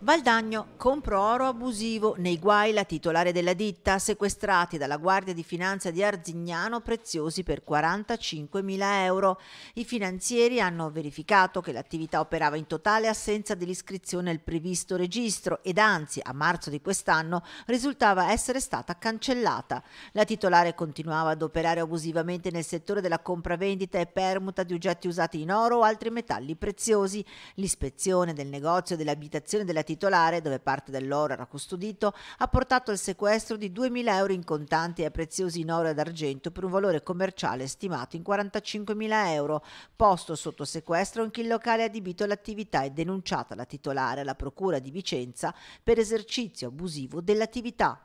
Valdagno, compro oro abusivo, nei guai la titolare della ditta, sequestrati dalla Guardia di Finanza di Arzignano preziosi per 45.000 euro. I finanzieri hanno verificato che l'attività operava in totale assenza dell'iscrizione al previsto registro ed anzi a marzo di quest'anno risultava essere stata cancellata. La titolare continuava ad operare abusivamente nel settore della compravendita e permuta di oggetti usati in oro o altri metalli preziosi. L'ispezione del negozio dell'abitazione della titolare, dove parte dell'oro era custodito, ha portato al sequestro di 2.000 euro in contanti e preziosi in oro ed argento per un valore commerciale stimato in 45.000 euro, posto sotto sequestro anche il locale adibito all'attività e denunciata la titolare alla Procura di Vicenza per esercizio abusivo dell'attività.